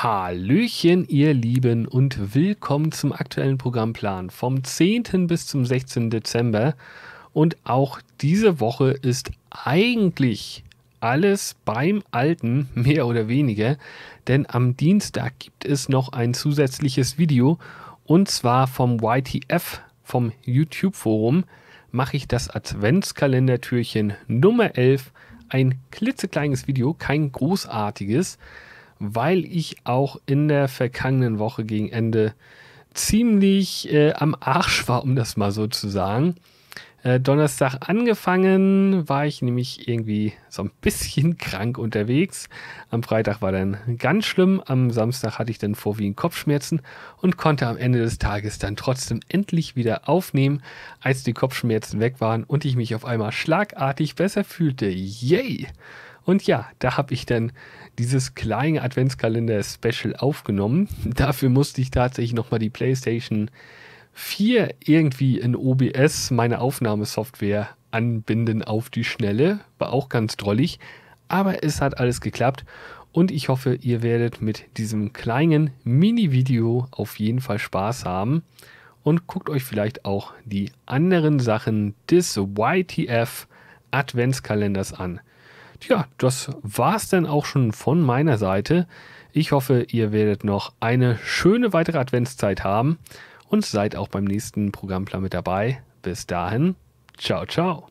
Hallöchen, ihr Lieben, und willkommen zum aktuellen Programmplan vom 10. bis zum 16. Dezember. Und auch diese Woche ist eigentlich alles beim Alten, mehr oder weniger, denn am Dienstag gibt es noch ein zusätzliches Video und zwar vom YTF, vom YouTube-Forum, mache ich das Adventskalendertürchen Nummer 11, ein klitzekleines Video, kein großartiges weil ich auch in der vergangenen Woche gegen Ende ziemlich äh, am Arsch war, um das mal so zu sagen. Äh, Donnerstag angefangen, war ich nämlich irgendwie so ein bisschen krank unterwegs. Am Freitag war dann ganz schlimm, am Samstag hatte ich dann vorwiegend Kopfschmerzen und konnte am Ende des Tages dann trotzdem endlich wieder aufnehmen, als die Kopfschmerzen weg waren und ich mich auf einmal schlagartig besser fühlte. Yay! Und ja, da habe ich dann dieses kleine Adventskalender-Special aufgenommen. Dafür musste ich tatsächlich nochmal die PlayStation 4 irgendwie in OBS, meine Aufnahmesoftware, anbinden auf die Schnelle. War auch ganz drollig. Aber es hat alles geklappt und ich hoffe, ihr werdet mit diesem kleinen Mini-Video auf jeden Fall Spaß haben und guckt euch vielleicht auch die anderen Sachen des YTF Adventskalenders an. Ja, das war's dann auch schon von meiner Seite. Ich hoffe, ihr werdet noch eine schöne weitere Adventszeit haben und seid auch beim nächsten Programmplan mit dabei. Bis dahin, ciao, ciao.